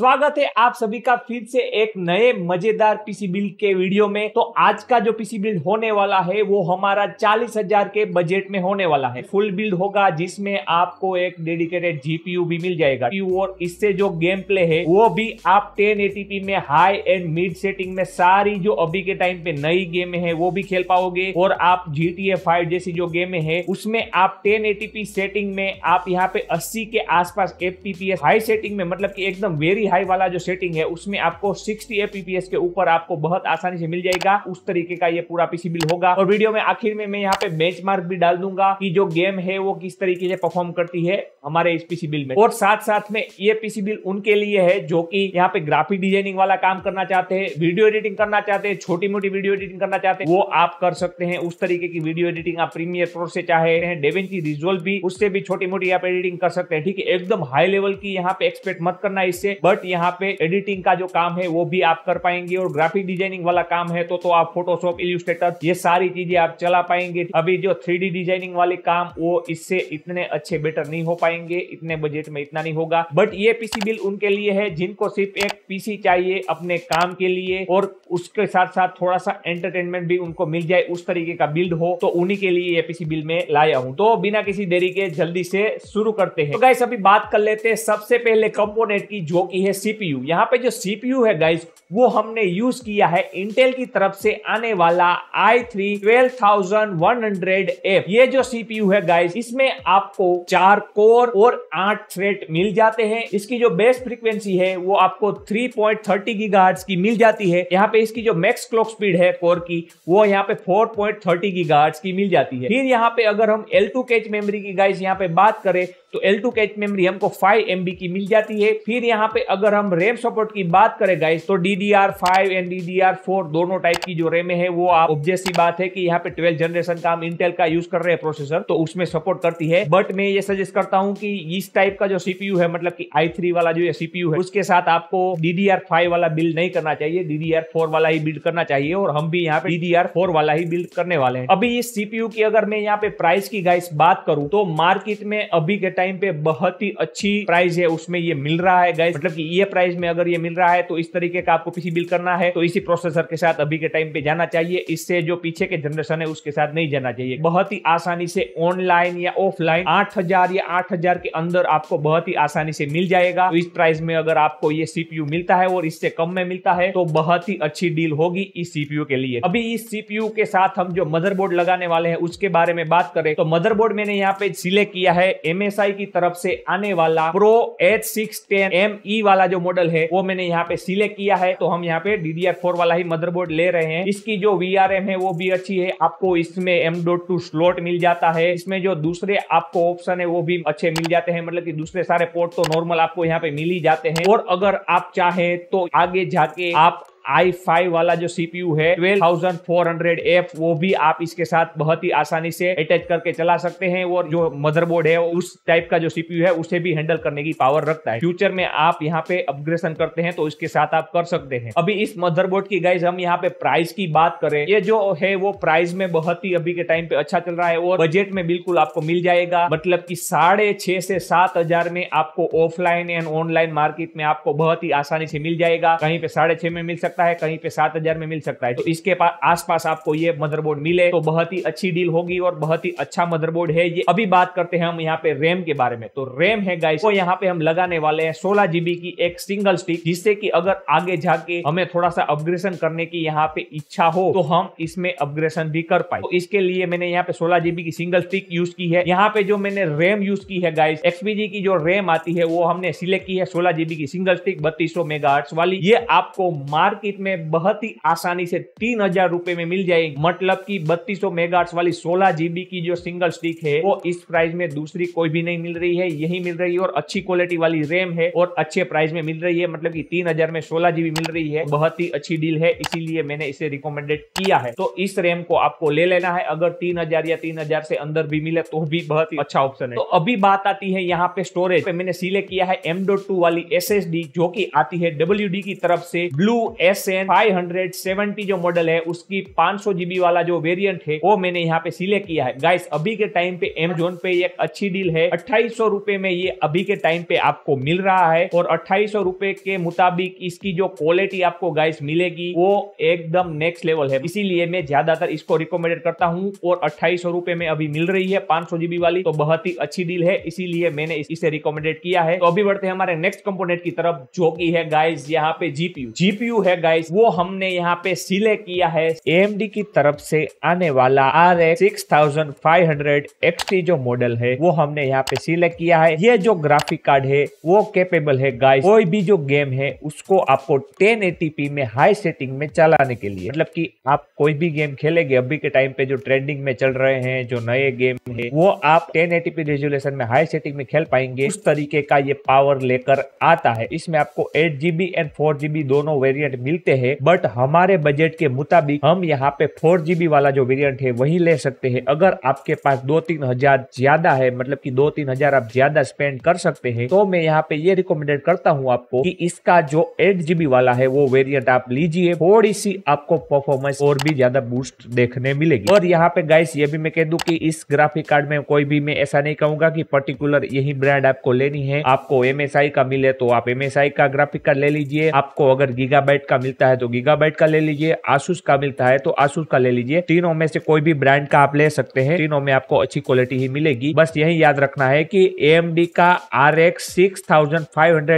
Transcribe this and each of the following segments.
स्वागत है आप सभी का फिर से एक नए मजेदार पीसी बिल के वीडियो में तो आज का जो पीसी बिल होने वाला है वो हमारा चालीस हजार के बजट में होने वाला है फुल बिल्ड होगा जिसमें आपको एक डेडिकेटेड जीपीयू भी मिल जाएगा और इससे जो गेम प्ले है वो भी आप टेन एटीपी में हाई एंड मिड सेटिंग में सारी जो अभी के टाइम पे नई गेम है वो भी खेल पाओगे और आप जी टी जैसी जो गेम है उसमें आप टेन सेटिंग में आप यहाँ पे अस्सी के आसपास एफ हाई सेटिंग में मतलब की एकदम वेरी बैटरी हाई वाला जो सेटिंग है उसमें आपको 60 एपीपीएस के ऊपर आपको बहुत आसानी से मिल जाएगा उस तरीके का ये पूरा पीसी बिल होगा और वीडियो में आखिर में मैं यहाँ पे बेंच भी डाल दूंगा की जो गेम है वो किस तरीके से परफॉर्म करती है हमारे इस पीसी बिल में और साथ साथ में ये पीसी बिल उनके लिए है जो की यहाँ पे ग्राफिक डिजाइनिंग वाला काम करना चाहते हैं वीडियो एडिटिंग करना चाहते हैं छोटी मोटी वीडियो एडिटिंग करना चाहते हैं वो आप कर सकते हैं उस तरीके की वीडियो एडिटिंग आप प्रीमियर प्रो से चाहे हैं डेवेंची रिजोल्व भी उससे भी छोटी मोटी आप एडिटिंग कर सकते हैं ठीक है एकदम हाई लेवल की यहाँ पे एक्सपेक्ट मत करना इससे बट बट यहाँ पे एडिटिंग का जो काम है वो भी आप कर पाएंगे और ग्राफिक डिजाइनिंग वाला काम है तो तो आप फोटोशॉप इलिस्ट्रेटर ये सारी चीजें आप चला पाएंगे अभी जो थ्री डिजाइनिंग वाले काम वो इससे इतने अच्छे बेटर नहीं हो पाएंगे इतने बजट में इतना नहीं होगा बट ये पीसी बिल उनके लिए है जिनको सिर्फ एक पीसी चाहिए अपने काम के लिए और उसके साथ साथ थोड़ा सा एंटरटेनमेंट भी उनको मिल जाए उस तरीके का बिल्ड हो तो उन्हीं के लिए ये पीसी बिल में लाया हूँ तो बिना किसी देरी के जल्दी से शुरू करते हैं तो अभी बात कर लेते हैं सबसे पहले कंपोनेंट की जो की है सीपीयू यहाँ पे जो सीपीयू है गाइस वो हमने यूज किया है इंटेल की तरफ से आने वाला i3 थ्री ट्वेल्व ये जो सीपीयू है गाइस इसमें आपको चार कोर और आठ थ्रेड मिल जाते हैं इसकी जो बेस फ्रीक्वेंसी है वो आपको 3.30 पॉइंट की मिल जाती है यहाँ पे इसकी जो मैक्स क्लॉक स्पीड है कोर की वो यहाँ पे फोर पॉइंट की मिल जाती है फिर यहाँ पे अगर हम एल टू कैच मेमोरी की गाइस यहाँ पे बात करें तो L2 टू कैच मेमोरी हमको 5 MB की मिल जाती है फिर यहाँ पे अगर हम रेम सपोर्ट की बात करें गाइस तो D D R five and D D R four दोनों टाइप की जो रेम है वो आप ऑब्जेसी बात है कि यहाँ पे ट्वेल्व जनरेशन का हम इंटेल का यूज कर रहे हैं प्रोसेसर तो उसमें सपोर्ट करती है बट मैं ये सजेस्ट करता हूँ कि इस टाइप का जो सीपीयू है मतलब की आई थ्री वाला जो ये सीपीयू है उसके साथ आपको डी वाला बिल्ड नहीं करना चाहिए डी वाला ही बिल्ड करना चाहिए और हम भी यहाँ पे डी वाला ही बिल्ड करने वाले हैं अभी इस सीपीयू की अगर मैं यहाँ पे प्राइस की गाइस बात करूँ तो मार्केट में अभी के टाइम पे बहुत ही अच्छी प्राइस है उसमें ये मिल रहा है गाइस मतलब ये प्राइस में अगर ये मिल रहा है तो इस तरीके का आपको पीसी बिल करना है तो इसी प्रोसेसर के साथ अभी के टाइम पे जाना चाहिए इससे जो पीछे के जनरेशन है उसके साथ नहीं जाना चाहिए बहुत ही आसानी से ऑनलाइन या ऑफलाइन आठ या आठ के अंदर आपको बहुत ही आसानी से मिल जाएगा तो इस प्राइस में अगर आपको ये सीपीयू मिलता है और इससे कम में मिलता है तो बहुत ही अच्छी डील होगी इस सीपीयू के लिए अभी इस सीपीयू के साथ हम जो मदरबोर्ड लगाने वाले हैं उसके बारे में बात करें तो मदरबोर्ड मैंने यहाँ पे सिलेक्ट किया है एमएसआई की तरफ से आने वाला pro H six ten M E वाला वाला जो मॉडल है वो मैंने यहाँ पे सिलेक्ट किया है तो हम यहाँ पे डी वाला ही मदरबोर्ड ले रहे हैं इसकी जो वी है वो भी अच्छी है आपको इसमें एम स्लॉट मिल जाता है इसमें जो दूसरे आपको ऑप्शन है वो भी अच्छे मिल जाते हैं मतलब की दूसरे सारे पोर्ट तो नॉर्मल आपको यहाँ पे मिल ही जाते हैं और अगर आप चाहे तो आगे जाके आप आई फाइव वाला जो CPU है twelve thousand four hundred F वो भी आप इसके साथ बहुत ही आसानी से अटैच करके चला सकते हैं और जो मदरबोर्ड है उस टाइप का जो सीपीयू है उसे भी हैंडल करने की पावर रखता है फ्यूचर में आप यहाँ पे अपग्रेशन करते हैं तो इसके साथ आप कर सकते हैं अभी इस मदरबोर्ड की गाइज हम यहाँ पे प्राइस की बात करें ये जो है वो प्राइस में बहुत ही अभी के टाइम पे अच्छा चल रहा है और बजट में बिल्कुल आपको मिल जाएगा मतलब की साढ़े से सात हजार में आपको ऑफलाइन एंड ऑनलाइन मार्केट में आपको बहुत ही आसानी से मिल जाएगा कहीं पे साढ़े छह में मिल सकता सकता है कहीं पे सात हजार में मिल सकता है तो इसके पास आसपास आपको ये मदरबोर्ड मिले तो बहुत ही अच्छी डील होगी और बहुत ही अच्छा मदरबोर्ड है ये अभी बात करते हैं हम यहाँ पे रैम के बारे में तो रैम है गाइस तो यहाँ पे हम लगाने वाले हैं सोलह जीबी की एक सिंगल स्टिक जिससे की अगर आगे जाके हमें थोड़ा सा अपग्रेशन करने की यहाँ पे इच्छा हो तो हम इसमें अपग्रेशन भी कर पाए तो इसके लिए मैंने यहाँ पे सोलह जीबी की सिंगल स्टिक यूज की है यहाँ पे जो मैंने रैम यूज की है गाइस एक्सपीजी की जो रैम आती है वो हमने सिलेक्ट की है सोलह जीबी की सिंगल स्टिक बत्तीस सौ वाली ये आपको मार्केट मार्केट में बहुत ही आसानी से तीन हजार रूपए में मिल जाएगी मतलब की बत्तीस सौ मेगा वाली सोलह जीबी की जो सिंगल स्टिक है वो इस प्राइस में दूसरी कोई भी नहीं मिल रही है यही मिल रही है और अच्छी क्वालिटी वाली रेम है और अच्छे प्राइस में मिल रही है मतलब की तीन में सोलह जीबी मिल रही है बहुत ही अच्छी डील है इसीलिए मैंने इसे रिकमेंडेड किया है तो इस रेम को आपको ले लेना है अगर तीन हजार या तीन हजार से अंदर भी मिले तो भी बहुत ही अच्छा ऑप्शन है तो अभी बात आती है यहाँ पे स्टोरेज पे मैंने सिलेक्ट किया है एम वाली एस जो की आती है डब्ल्यू की तरफ से blue S N five hundred seventy जो मॉडल है उसकी पांच सौ जीबी वाला जो वेरियंट है वो मैंने यहाँ पे सिलेक्ट किया है गाइस अभी के टाइम पे एमजोन पे एक अच्छी डील है अट्ठाईस सौ रुपए में ये अभी के टाइम पे आपको मिल रहा है और अट्ठाईस सौ रुपए के मुताबिक इसकी जो क्वालिटी आपको गाइस मिलेगी वो एकदम नेक्स्ट लेवल है इसीलिए मैं ज्यादातर इसको रिकमेंडेड करता हूँ और अट्ठाईस सौ रुपए में अभी मिल रही है पांच सौ जीबी वाली तो बहुत ही अच्छी डील है इसीलिए मैंने इसे रिकमेंडेड किया है तो अभी बढ़ते हैं हमारे नेक्स्ट कंपोनेंट की तरफ जो की है गाइस यहाँ पे जीपीयू जीपीयू है गाइस वो हमने यहाँ पे सिले किया है एम की तरफ से आने वाला R X six thousand five hundred XT जो मॉडल है वो हमने यहाँ पे सिलेक्ट किया है ये जो ग्राफिक कार्ड है वो केपेबल है गाइस कोई भी जो गेम है उसको आपको टेन एटीपी में हाई सेटिंग में चलाने के लिए मतलब की आप कोई भी गेम खेलेगे अभी के टाइम पे जो ट्रेंडिंग में चल रहे हैं जो नए गेम है वो आप टेन एटीपी रेजुलेशन में हाई सेटिंग में खेल पाएंगे उस तरीके का ये पावर लेकर आता है इसमें आपको eight GB and four GB दोनों वेरियंट मिल मिलते हैं बट हमारे बजट के मुताबिक हम यहाँ पे फोर जीबी वाला जो वेरियंट है वही ले सकते हैं अगर आपके पास दो तीन हजार ज्यादा है मतलब की दो तीन हजार आप ज्यादा स्पेंड कर सकते हैं तो मैं यहाँ पे ये रिकमेंडेड करता हूँ आपको की इसका जो एट जीबी वाला है वो वेरियंट आप लीजिए थोड़ी सी आपको परफॉर्मेंस और भी ज्यादा बूस्ट देखने मिलेगी और यहाँ पे गाइस ये भी मैं कह दू की इस ग्राफिक कार्ड में कोई भी मैं ऐसा नहीं कहूंगा की पर्टिकुलर यही ब्रांड आपको लेनी है आपको एम का मिले तो आप एम का ग्राफिक कार्ड ले लीजिए आपको अगर गीगा का मिलता है तो गीगाबाइट का ले लीजिए आसूस का मिलता है तो आसूस का ले लीजिए तीनों में से कोई भी ब्रांड का आप ले सकते हैं तीनों में आपको अच्छी क्वालिटी ही मिलेगी बस यही याद रखना है की ए का आर एक्स सिक्स थाउजेंड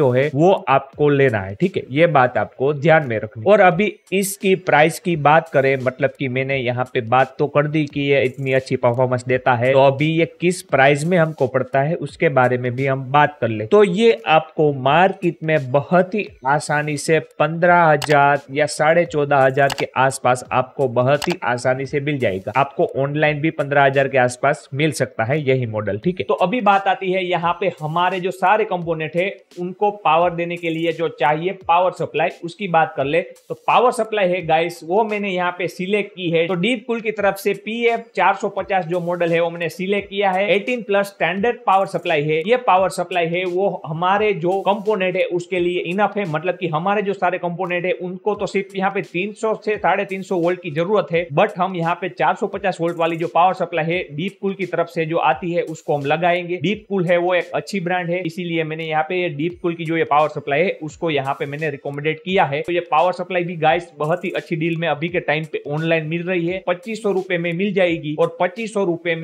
जो है वो आपको लेना है ठीक है ये बात आपको ध्यान में रखनी और अभी इसकी प्राइस की बात करें मतलब कि मैंने यहाँ पे बात तो कर दी कि ये इतनी अच्छी परफॉर्मेंस देता है तो अभी ये किस प्राइस में हमको पड़ता है उसके बारे में भी हम बात कर ले तो ये आपको मार्केट में बहुत ही आसानी से पंद्रह हजार या साढ़े चौदह हजार के आसपास आपको बहुत ही आसानी से मिल जाएगा आपको ऑनलाइन भी पंद्रह हजार के आसपास मिल सकता है यही मॉडल ठीक है तो अभी बात आती है यहाँ पे हमारे जो सारे कंपोनेंट है उनको पावर देने के लिए जो चाहिए पावर सप्लाई उसकी बात कर ले तो पावर सप्लाई है गाइस वो मैंने यहाँ पे सिलेक्ट की है तो डीप कुल की तरफ से पी एफ चार जो मॉडल है वो मैंने सिलेक्ट किया है eighteen plus standard power supply है ये पावर सप्लाई है वो हमारे जो कंपोनेंट है उसके लिए इनफ है मतलब की हमारे जो सारे कंपोनेंट है उनको तो सिर्फ यहाँ पे 300 से साढ़े तीन वोल्ट की जरूरत है बट हम यहाँ पे 450 वोल्ट वाली जो पावर सप्लाई है डीप कूल की तरफ से जो आती है उसको हम लगाएंगे डीप कूल है वो एक अच्छी ब्रांड है इसीलिए मैंने यहाँ पे डीप कूल की जो ये पावर सप्लाई है उसको यहाँ पे मैंने रिकमेंडेड किया है तो ये पावर सप्लाई भी गाइस बहुत ही अच्छी डील में अभी के टाइम पे ऑनलाइन मिल रही है पच्चीस में मिल जाएगी और पच्चीस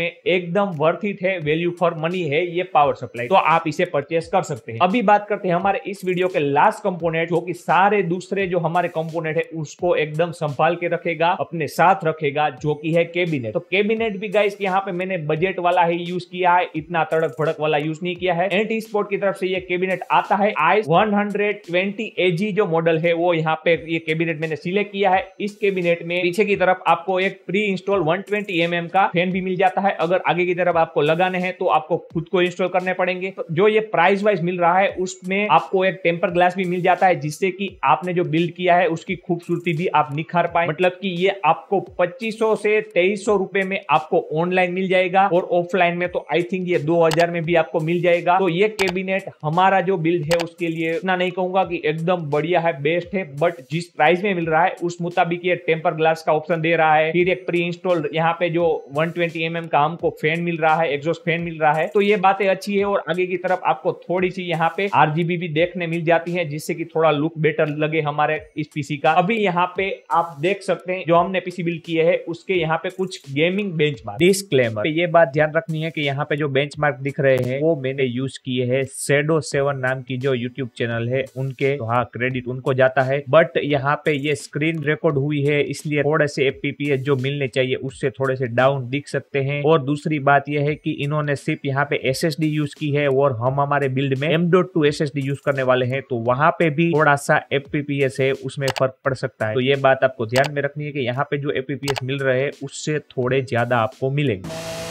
में एकदम वर्थ इट है वैल्यू फॉर मनी है ये पावर सप्लाई तो आप इसे परचेस कर सकते हैं अभी बात करते हैं हमारे इस वीडियो के लास्ट कंपोनेंट जो कि सारे दूसरे जो हमारे कंपोनेंट है उसको एकदम संभाल के रखेगा अपने साथ रखेगा जो की है कैबिनेट तो कैबिनेट भी गाइस यहाँ पे मैंने बजट वाला ही यूज किया है इतना तड़क भड़क वाला यूज नहीं किया है एंटी स्पोर्ट की तरफ से ये कैबिनेट आता है आई 120 एजी जो मॉडल है वो यहाँ पे ये कैबिनेट मैंने सिलेक्ट किया है इस कैबिनेट में पीछे की तरफ आपको एक प्री इंस्टॉल वन 120 mm का फैन भी मिल जाता है अगर आगे की तरफ आपको लगाने हैं तो आपको खुद को इंस्टॉल करने पड़ेंगे तो जो ये प्राइस वाइज मिल रहा है उसमें आपको एक टेम्पर ग्लास भी मिल जाता है जिससे की आप आपने जो बिल्ड किया है उसकी खूबसूरती भी आप निखार पाए मतलब कि ये आपको 2500 से तेईस रुपए में आपको ऑनलाइन मिल जाएगा और ऑफलाइन में तो आई थिंक ये 2000 में भी आपको मिल जाएगा तो ये कैबिनेट हमारा जो बिल्ड है उसके लिए इतना नहीं कहूंगा कि एकदम बढ़िया है बेस्ट है बट जिस प्राइस में मिल रहा है उस मुताबिक ये टेम्पर ग्लास का ऑप्शन दे रहा है फिर एक प्री इंस्टॉल यहाँ पे जो 120 ट्वेंटी mm का हमको फैन मिल रहा है एग्जॉस्ट फैन मिल रहा है तो ये बातें अच्छी है और आगे की तरफ आपको थोड़ी सी यहाँ पे आरजीबी भी देखने मिल जाती है जिससे की थोड़ा लुक बेटर लग लगे हमारे इस पीसी का अभी यहाँ पे आप देख सकते हैं जो हमने पीसी बिल्ड किए हैं उसके यहाँ पे कुछ गेमिंग बेंच मार्क डिस्क्लेमर ये बात ध्यान रखनी है कि यहाँ पे जो बेंच दिख रहे हैं वो मैंने यूज किए है सेडो सेवन नाम की जो यूट्यूब चैनल है उनके तो हाँ क्रेडिट उनको जाता है बट यहाँ पे ये स्क्रीन रिकॉर्ड हुई है इसलिए थोड़े से एफपीपीएस जो मिलने चाहिए उससे थोड़े से डाउन दिख सकते हैं और दूसरी बात यह है कि इन्होंने सिर्फ यहाँ पे एस यूज की है और हम हमारे बिल्ड में M dot two S use करने वाले हैं तो वहाँ पे भी थोड़ा सा एफ एपीपीएस है उसमें फर्क पड़ सकता है तो ये बात आपको ध्यान में रखनी है कि यहाँ पे जो एपीपीएस मिल रहे हैं उससे थोड़े ज्यादा आपको मिलेंगे